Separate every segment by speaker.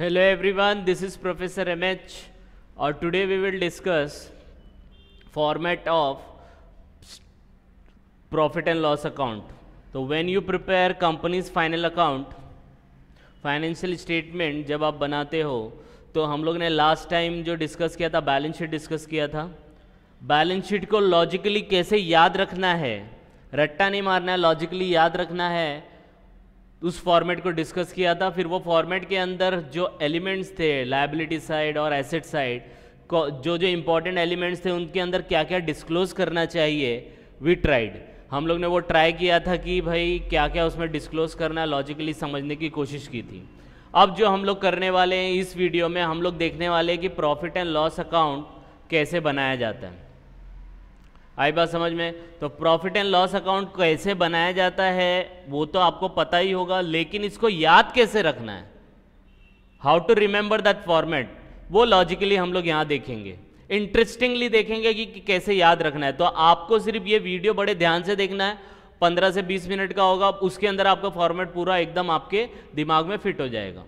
Speaker 1: Hello everyone, this is Professor MH or today we will discuss format of profit and loss account. तो when you prepare company's final account, financial statement जब आप बनाते हो तो हम लोग ने last time जो discuss किया था balance sheet discuss किया था बैलेंस शीट को लॉजिकली कैसे याद रखना है रट्टा नहीं मारना है लॉजिकली याद रखना है उस फॉर्मेट को डिस्कस किया था फिर वो फॉर्मेट के अंदर जो एलिमेंट्स थे लाइबिलिटी साइड और एसेट साइड जो जो इम्पोर्टेंट एलिमेंट्स थे उनके अंदर क्या क्या डिस्क्लोज करना चाहिए वी ट्राइड हम लोग ने वो ट्राई किया था कि भाई क्या क्या उसमें डिस्क्लोज करना लॉजिकली समझने की कोशिश की थी अब जो हम लोग करने वाले हैं इस वीडियो में हम लोग देखने वाले हैं कि प्रॉफिट एंड लॉस अकाउंट कैसे बनाया जाता है आई बात समझ में तो प्रॉफिट एंड लॉस अकाउंट कैसे बनाया जाता है वो तो आपको पता ही होगा लेकिन इसको याद कैसे रखना है how to remember that format वो लॉजिकली हम लोग यहाँ देखेंगे इंटरेस्टिंगली देखेंगे कि, कि कैसे याद रखना है तो आपको सिर्फ ये वीडियो बड़े ध्यान से देखना है पंद्रह से बीस मिनट का होगा उसके अंदर आपका फॉर्मेट पूरा एकदम आपके दिमाग में फिट हो जाएगा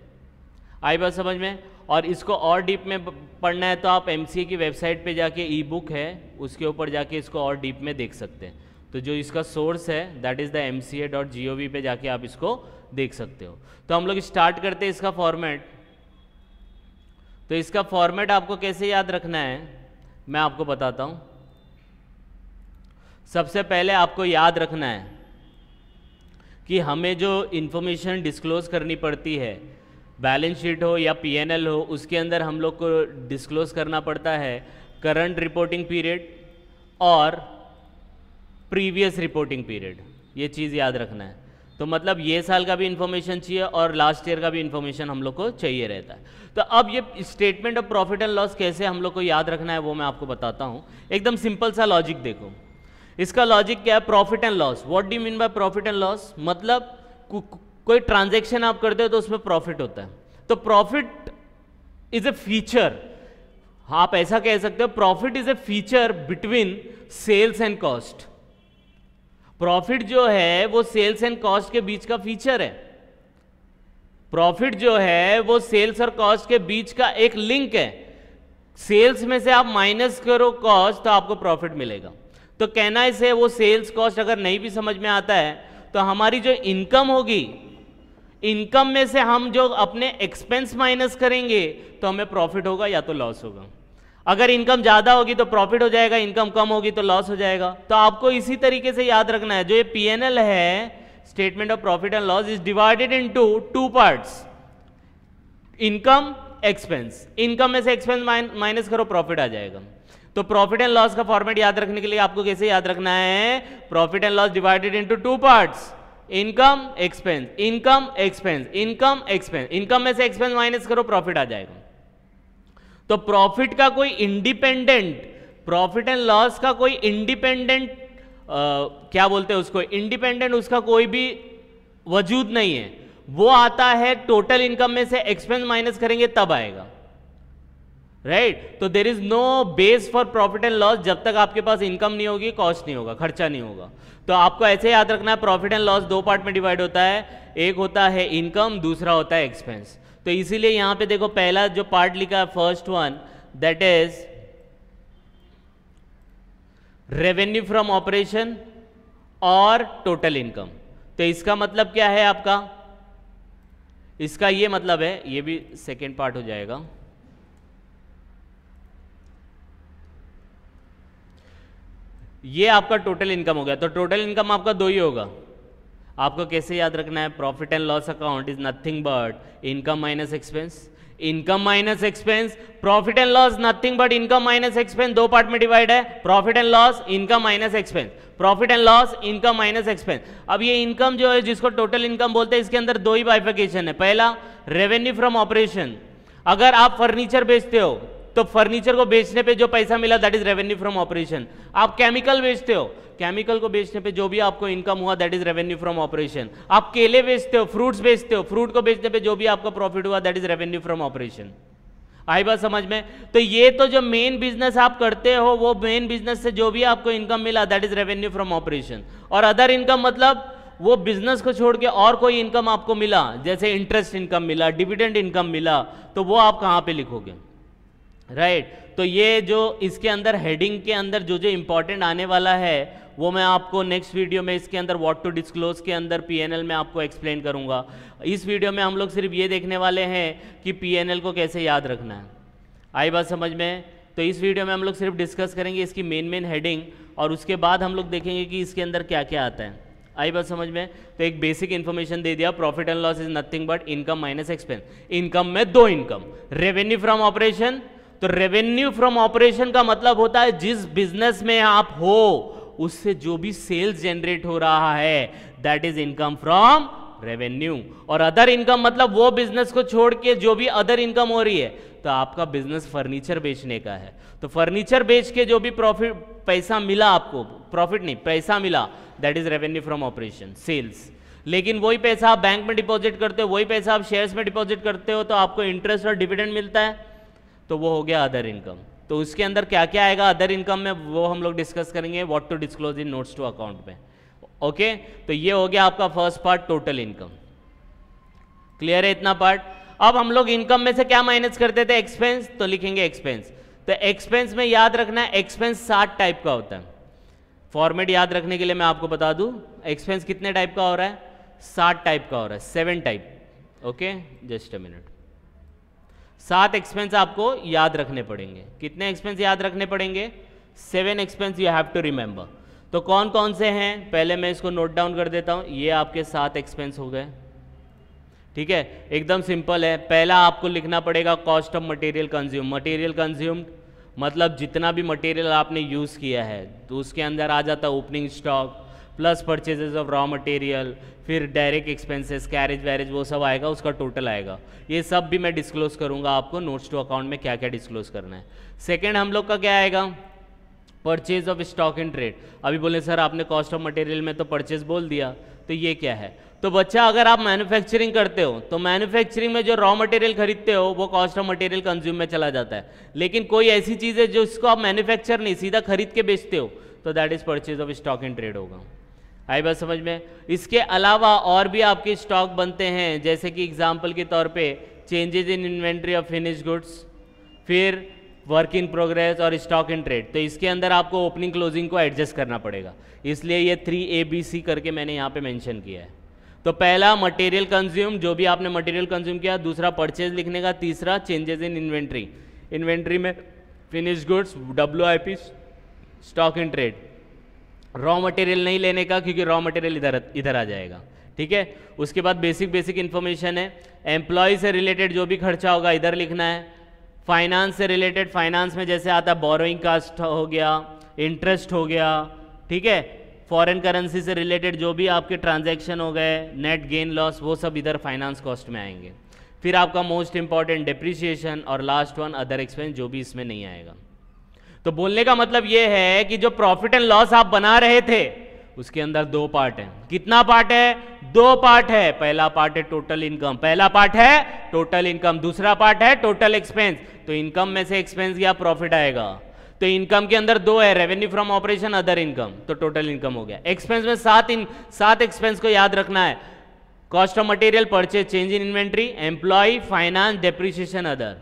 Speaker 1: आई बात समझ में और इसको और डीप में पढ़ना है तो आप एम की वेबसाइट पे जाके ई बुक है उसके ऊपर जाके इसको और डीप में देख सकते हैं तो जो इसका सोर्स है that is the M C A dot G O V पे जाके आप इसको देख सकते हो तो हम लोग स्टार्ट करते हैं इसका फॉर्मेट तो इसका फॉर्मेट आपको कैसे याद रखना है मैं आपको बताता हूँ सबसे पहले आपको याद रखना है कि हमें जो इन्फॉर्मेशन डिस्क्लोज करनी पड़ती है बैलेंस शीट हो या पीएनएल हो उसके अंदर हम लोग को डिस्क्लोज करना पड़ता है करंट रिपोर्टिंग पीरियड और प्रीवियस रिपोर्टिंग पीरियड ये चीज़ याद रखना है तो मतलब ये साल का भी इन्फॉर्मेशन चाहिए और लास्ट ईयर का भी इन्फॉर्मेशन हम लोग को चाहिए रहता है तो अब ये statement of profit and loss कैसे हम लोग को याद रखना है वो मैं आपको बताता हूँ एकदम सिंपल सा लॉजिक देखो इसका लॉजिक क्या है profit and loss what do mean by profit and loss मतलब को, कोई ट्रांजेक्शन आप करते हो तो उसमें प्रॉफिट होता है तो प्रॉफिट इज ए फीचर आप ऐसा कह सकते हो profit is a feature between sales and cost profit जो है वो सेल्स एंड कॉस्ट के बीच का फीचर है प्रॉफिट जो है वो सेल्स और कॉस्ट के बीच का एक लिंक है सेल्स में से आप माइनस करो कॉस्ट तो आपको प्रॉफिट मिलेगा तो कहना इसे वो सेल्स कॉस्ट अगर नहीं भी समझ में आता है तो हमारी जो इनकम होगी इनकम में से हम जो अपने एक्सपेंस माइनस करेंगे तो हमें प्रॉफिट होगा या तो लॉस होगा अगर इनकम ज़्यादा होगी तो प्रॉफिट हो जाएगा इनकम कम होगी तो लॉस हो जाएगा तो आपको इसी तरीके से याद रखना है जो ये पी है statement of profit and loss is divided into two parts income expense income में से एक्सपेंस माइनस करो प्रॉफिट आ जाएगा तो प्रॉफिट एंड लॉस का फॉर्मेट याद रखने के लिए आपको कैसे याद रखना है profit and loss divided into two parts income expense income expense income expense income में से एक्सपेंस माइनस करो प्रॉफिट आ जाएगा तो प्रॉफिट का कोई इंडिपेंडेंट प्रॉफिट एंड लॉस का कोई इंडिपेंडेंट क्या बोलते हैं उसको इंडिपेंडेंट उसका कोई भी वजूद नहीं है वो आता है टोटल इनकम में से एक्सपेंस माइनस करेंगे तब आएगा राइट तो there is no base for profit and loss जब तक आपके पास इनकम नहीं होगी कॉस्ट नहीं होगा खर्चा नहीं होगा तो आपको ऐसे याद रखना है प्रॉफिट एंड लॉस दो पार्ट में डिवाइड होता है एक होता है इनकम दूसरा होता है एक्सपेंस तो इसीलिए यहां पे देखो पहला जो पार्ट लिखा है first one that is revenue from operation और टोटल इनकम तो इसका मतलब क्या है आपका इसका ये मतलब है ये भी सेकेंड पार्ट हो जाएगा ये आपका टोटल इनकम हो गया तो टोटल इनकम आपका दो ही होगा आपको कैसे याद रखना है profit and loss account is nothing but income minus expense income minus expense profit and loss nothing but income minus expense दो पार्ट में डिवाइड है profit and loss income minus expense profit and loss income minus expense अब ये income जो है जिसको total income बोलते हैं इसके अंदर दो ही बाइफिकेशन है पहला रेवेन्यू फ्रॉम ऑपरेशन अगर आप फर्नीचर बेचते हो तो फर्नीचर को बेचने पे जो पैसा मिला that is revenue from operation आप केमिकल बेचते हो केमिकल को बेचने पे जो भी आपको इनकम हुआ that is revenue from operation आप केले बेचते हो फ्रूट्स बेचते हो फ्रूट को बेचने पे जो भी आपका प्रॉफिट हुआ that is revenue from operation आई बात समझ में तो ये तो जो मेन बिजनेस आप करते हो वो मेन बिजनेस से जो भी आपको इनकम मिला that is revenue from operation और अदर इनकम मतलब वो बिजनेस को छोड़ के और कोई इनकम आपको मिला जैसे इंटरेस्ट इनकम मिला डिविडेंड इनकम मिला तो वो आप कहां पे लिखोगे राइट right. तो ये जो इसके अंदर हेडिंग के अंदर जो जो इम्पोर्टेंट आने वाला है वो मैं आपको नेक्स्ट वीडियो में इसके अंदर व्हाट टू डिस्क्लोज के अंदर पीएनएल में आपको एक्सप्लेन करूंगा इस वीडियो में हम लोग सिर्फ ये देखने वाले हैं कि पीएनएल को कैसे याद रखना है आई बात समझ में तो इस वीडियो में हम लोग सिर्फ डिस्कस करेंगे इसकी मेन मेन हेडिंग और उसके बाद हम लोग देखेंगे कि इसके अंदर क्या क्या आता है आई बात समझ में तो एक बेसिक इन्फॉर्मेशन दे दिया profit and loss is nothing but income minus expense income में दो इनकम रेवेन्यू फ्रॉम ऑपरेशन तो रेवेन्यू फ्रॉम ऑपरेशन का मतलब होता है जिस बिजनेस में आप हो उससे जो भी सेल्स जनरेट हो रहा है that is income from revenue और अदर इनकम मतलब वो बिजनेस को छोड़ के जो भी अदर इनकम हो रही है तो आपका बिजनेस फर्नीचर बेचने का है तो फर्नीचर बेच के जो भी प्रॉफिट पैसा मिला आपको प्रॉफिट नहीं पैसा मिला that is revenue from operation sales लेकिन वही पैसा आप बैंक में डिपॉजिट करते हो वही पैसा आप शेयर्स में डिपॉजिट करते हो तो आपको इंटरेस्ट और डिविडेंड मिलता है तो वो हो गया अदर इनकम तो उसके अंदर क्या क्या आएगा अदर इनकम में वो हम लोग डिस्कस करेंगे what to disclose in notes to account में ओके तो ये हो गया आपका first part total income clear है इतना पार्ट अब हम लोग इनकम में से क्या माइनस करते थे एक्सपेंस तो लिखेंगे एक्सपेंस तो एक्सपेंस में याद रखना एक्सपेंस सात टाइप का होता है फॉर्मेट याद रखने के लिए मैं आपको बता दूं एक्सपेंस कितने टाइप का हो रहा है सात टाइप का हो रहा है seven type okay just a minute सात एक्सपेंस आपको याद रखने पड़ेंगे कितने एक्सपेंस याद रखने पड़ेंगे seven expense you have to remember तो कौन कौन से हैं पहले मैं इसको नोट डाउन कर देता हूँ ये आपके सात एक्सपेंस हो गए ठीक है एकदम सिंपल है पहला आपको लिखना पड़ेगा cost of material consume material consumed मतलब जितना भी मटेरियल आपने यूज़ किया है तो उसके अंदर आ जाता है opening stock plus purchases of raw material फिर डायरेक्ट एक्सपेंसेस कैरेज वैरेज वो सब आएगा उसका टोटल आएगा ये सब भी मैं डिस्क्लोज करूंगा आपको नोट्स टू अकाउंट में क्या क्या डिस्क्लोज करना है सेकेंड हम लोग का क्या आएगा purchase of stock and trade अभी बोले सर आपने कॉस्ट ऑफ मटेरियल में तो परचेज बोल दिया तो ये क्या है तो बच्चा अगर आप मैन्युफैक्चरिंग करते हो तो मैन्युफैक्चरिंग में जो रॉ मटेरियल खरीदते हो वो कॉस्ट ऑफ मटेरियल कंज्यूम में चला जाता है लेकिन कोई ऐसी चीज़ है जो इसको आप मैन्युफैक्चर नहीं सीधा खरीद के बेचते हो तो that is purchase of stock and trade होगा आई बात समझ में इसके अलावा और भी आपके स्टॉक बनते हैं जैसे कि एग्जाम्पल के तौर पे changes in inventory of finish goods फिर वर्क इन प्रोग्रेस और स्टॉक इन ट्रेड तो इसके अंदर आपको ओपनिंग क्लोजिंग को एडजस्ट करना पड़ेगा इसलिए ये थ्री ए बी सी करके मैंने यहाँ पे मेंशन किया है तो पहला मटेरियल कंज्यूम जो भी आपने मटेरियल कंज्यूम किया दूसरा परचेज लिखने का तीसरा चेंजेस इन इन्वेंट्री इन्वेंट्री में finish goods W I P stock in trade raw material नहीं लेने का क्योंकि रॉ मटेरियल इधर इधर आ जाएगा ठीक है उसके बाद बेसिक बेसिक इन्फॉर्मेशन है एम्प्लॉय से रिलेटेड जो भी खर्चा होगा इधर लिखना है फाइनेंस से रिलेटेड फाइनेंस में जैसे आता है बोरोइंग कास्ट हो गया इंटरेस्ट हो गया ठीक है फॉरेन करेंसी से रिलेटेड जो भी आपके ट्रांजेक्शन हो गए नेट गेन लॉस वो सब इधर फाइनेंस कॉस्ट में आएंगे फिर आपका मोस्ट इंपॉर्टेंट डिप्रिसिएशन और लास्ट वन अदर एक्सपेंस जो भी इसमें नहीं आएगा तो बोलने का मतलब यह है कि जो प्रॉफिट एंड लॉस आप बना रहे थे उसके अंदर दो पार्ट है कितना पार्ट है दो पार्ट है पहला पार्ट है टोटल इनकम पहला पार्ट है टोटल इनकम दूसरा पार्ट है टोटल एक्सपेंस तो इनकम में से एक्सपेंस गया प्रॉफिट आएगा तो इनकम के अंदर दो है revenue from operation other income तो टोटल इनकम हो गया एक्सपेंस में सात इन सात एक्सपेंस को याद रखना है cost of material purchase change in inventory employ finance depreciation other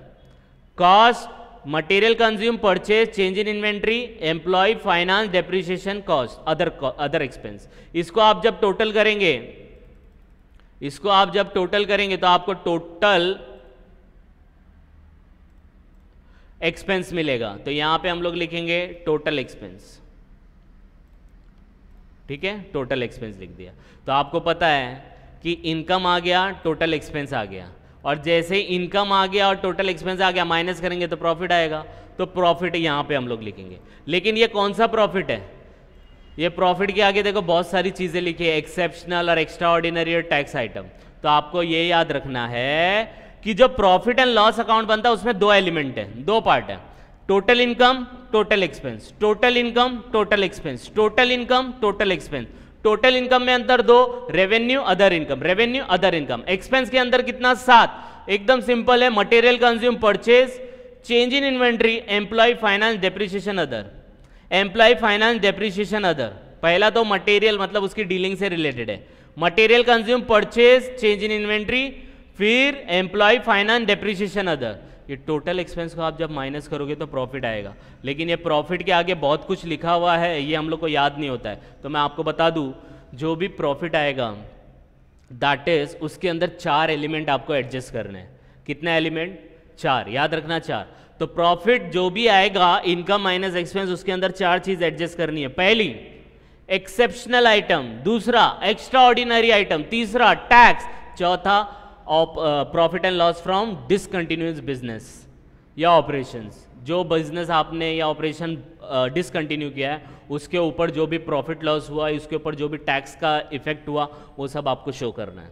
Speaker 1: cost material consume purchase change in inventory employ finance depreciation cost other other expense इसको आप जब टोटल करेंगे इसको आप जब टोटल करेंगे तो आपको टोटल एक्सपेंस मिलेगा तो यहां पे हम लोग लिखेंगे टोटल एक्सपेंस ठीक है टोटल एक्सपेंस लिख दिया तो आपको पता है कि इनकम आ गया टोटल एक्सपेंस आ गया और जैसे ही इनकम आ गया और टोटल एक्सपेंस आ गया माइनस करेंगे तो प्रॉफिट आएगा तो प्रॉफिट यहाँ पे हम लोग लिखेंगे लेकिन ये कौन सा प्रॉफिट है ये प्रॉफिट के आगे देखो बहुत सारी चीज़ें लिखी है एक्सेप्शनल और एक्स्ट्रा ऑर्डिनरी और टैक्स आइटम तो आपको ये याद रखना है कि जो प्रॉफिट एंड लॉस अकाउंट बनता है उसमें दो एलिमेंट है दो पार्ट है total income total expense total income total expense total income total expense total income में अंतर दो revenue other income revenue other income expense के अंदर कितना सात एकदम सिंपल है material consume purchase change in inventory employ finance depreciation other employ finance depreciation other पहला तो मटेरियल मतलब उसकी डीलिंग से रिलेटेड है material consume purchase change in inventory फिर एम्प्लॉय फाइनेंस डेप्रिशिएशन अदर ये टोटल एक्सपेंस को आप जब माइनस करोगे तो प्रॉफिट आएगा लेकिन ये प्रॉफिट के आगे बहुत कुछ लिखा हुआ है ये हम लोग को याद नहीं होता है तो मैं आपको बता दूँ जो भी प्रॉफिट आएगा दैट इज उसके अंदर चार एलिमेंट आपको एडजस्ट करने हैं कितना एलिमेंट चार याद रखना चार तो प्रॉफिट जो भी आएगा इनकम माइनस एक्सपेंस उसके अंदर चार चीज एडजस्ट करनी है पहली एक्सेप्शनल आइटम दूसरा एक्स्ट्रा ऑर्डिनरी आइटम तीसरा टैक्स चौथा profit and loss from discontinuous business या ऑपरेशंस जो बिजनेस आपने या ऑपरेशन डिसकंटिन्यू uh, किया है उसके ऊपर जो भी प्रॉफिट लॉस हुआ उसके ऊपर जो भी टैक्स का इफेक्ट हुआ वो सब आपको शो करना है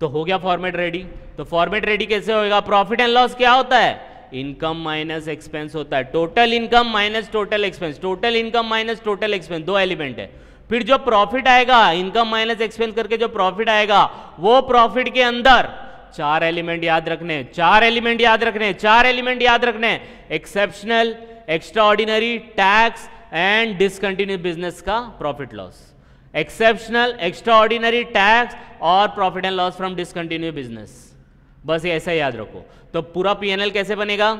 Speaker 1: तो हो गया फॉर्मेट रेडी तो फॉर्मेट रेडी कैसे होगा प्रॉफिट एंड लॉस क्या होता है इनकम माइनस एक्सपेंस होता है total income minus total expense total income minus total expense दो एलिमेंट है फिर जो प्रॉफिट आएगा इनकम माइनस एक्सपेंस करके जो प्रॉफिट आएगा वो प्रॉफिट के अंदर चार एलिमेंट याद रखने चार एलिमेंट याद रखने चार एलिमेंट याद रखने exceptional extraordinary tax and discontinue business का profit loss exceptional extraordinary tax और profit and loss from discontinue business बस ऐसा याद रखो तो पूरा पीएनएल कैसे बनेगा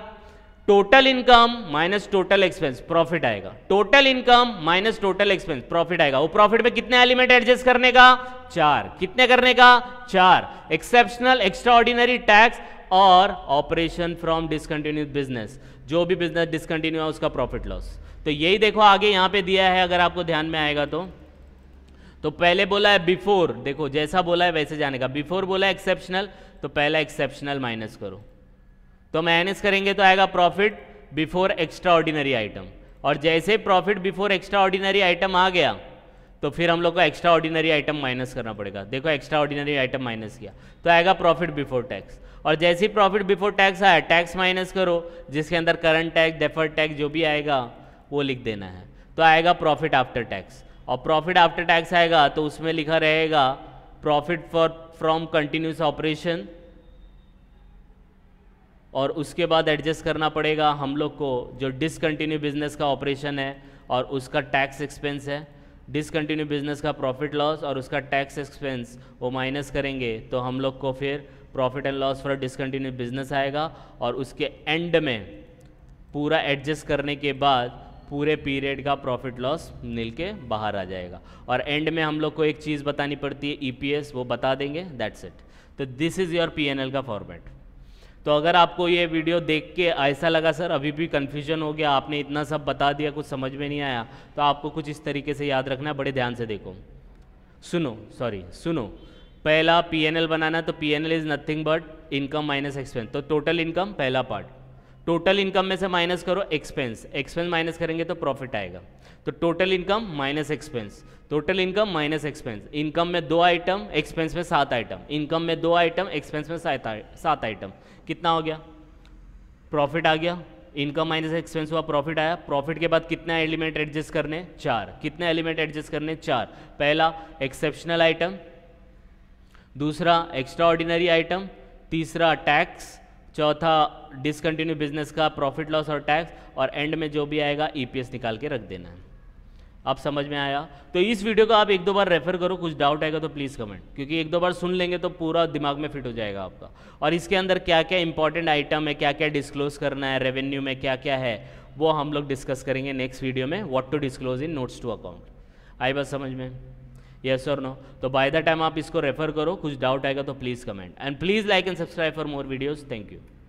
Speaker 1: total income minus total expense profit आएगा total income minus total expense profit आएगा वो प्रॉफिट में कितने एलिमेंट एडजस्ट करने का चार कितने करने का चार एक्सेप्शनल एक्स्ट्रा ऑर्डिनरी टैक्स और ऑपरेशन फ्रॉम डिसकंटिन्यू बिजनेस जो भी बिजनेस डिसकंटिन्यू है उसका प्रॉफिट लॉस तो यही देखो आगे यहां पे दिया है अगर आपको ध्यान में आएगा तो तो पहले बोला है बिफोर देखो जैसा बोला है वैसे जाने का बिफोर बोला है एक्सेप्शनल तो पहला एक्सेप्शनल माइनस करो तो माइनस करेंगे तो आएगा profit before extraordinary item और जैसे profit before extraordinary item आ गया तो फिर हम लोग को एक्स्ट्रा ऑर्डिनरी आइटम माइनस करना पड़ेगा देखो एक्स्ट्रा ऑर्डिनरी आइटम माइनस किया तो आएगा प्रॉफिट बिफोर टैक्स और जैसे ही प्रॉफिट बिफोर टैक्स आया टैक्स माइनस करो जिसके अंदर करंट टैक्स डेफर टैक्स जो भी आएगा वो लिख देना है तो आएगा प्रॉफिट आफ्टर टैक्स और प्रॉफिट आफ्टर टैक्स आएगा तो उसमें लिखा रहेगा profit for from continuous operation और उसके बाद एडजस्ट करना पड़ेगा हम लोग को जो डिसकंटिन्यू बिजनेस का ऑपरेशन है और उसका टैक्स एक्सपेंस है डिसकंटिन्यू बिजनेस का प्रॉफिट लॉस और उसका टैक्स एक्सपेंस वो माइनस करेंगे तो हम लोग को फिर profit and loss for discontinue business आएगा और उसके एंड में पूरा एडजस्ट करने के बाद पूरे पीरियड का प्रॉफिट लॉस मिल के बाहर आ जाएगा और एंड में हम लोग को एक चीज़ बतानी पड़ती है ईपीएस e वो बता देंगे दैट्स इट तो दिस इज़ योर पीएनएल का फॉर्मेट तो अगर आपको ये वीडियो देख के ऐसा लगा सर अभी भी कन्फ्यूजन हो गया आपने इतना सब बता दिया कुछ समझ में नहीं आया तो आपको कुछ इस तरीके से याद रखना है बड़े ध्यान से देखो सुनो सॉरी सुनो पहला पीएनएल बनाना तो PNL is nothing but income minus expense तो टोटल इनकम पहला पार्ट टोटल इनकम में से माइनस करो एक्सपेंस एक्सपेंस माइनस करेंगे तो प्रॉफिट आएगा तो total income minus expense total income minus expense income में दो आइटम एक्सपेंस में सात आइटम इनकम में दो आइटम एक्सपेंस में सात आइटम कितना हो गया प्रॉफिट आ गया इनकम माइनस एक्सपेंस हुआ प्रॉफिट आया प्रॉफिट के बाद कितना एलिमेंट एडजस्ट करने चार कितने एलिमेंट एडजस्ट करने चार पहला एक्सेप्शनल आइटम दूसरा एक्स्ट्रा ऑर्डिनरी आइटम तीसरा टैक्स चौथा डिसकंटिन्यू बिजनेस का प्रॉफिट लॉस और टैक्स और एंड में जो भी आएगा ईपीएस निकाल के रख देना है आप समझ में आया तो इस वीडियो को आप एक दो बार रेफर करो कुछ डाउट आएगा तो प्लीज़ कमेंट क्योंकि एक दो बार सुन लेंगे तो पूरा दिमाग में फिट हो जाएगा आपका और इसके अंदर क्या क्या इंपॉर्टेंट आइटम है क्या क्या डिस्क्लोज करना है रेवेन्यू में क्या क्या है वो हम लोग डिस्कस करेंगे नेक्स्ट वीडियो में what to disclose in notes to account आई बात समझ में येस और नो तो बाय द टाइम आप इसको रेफर करो कुछ डाउट आएगा तो please comment and please like and subscribe for more videos thank you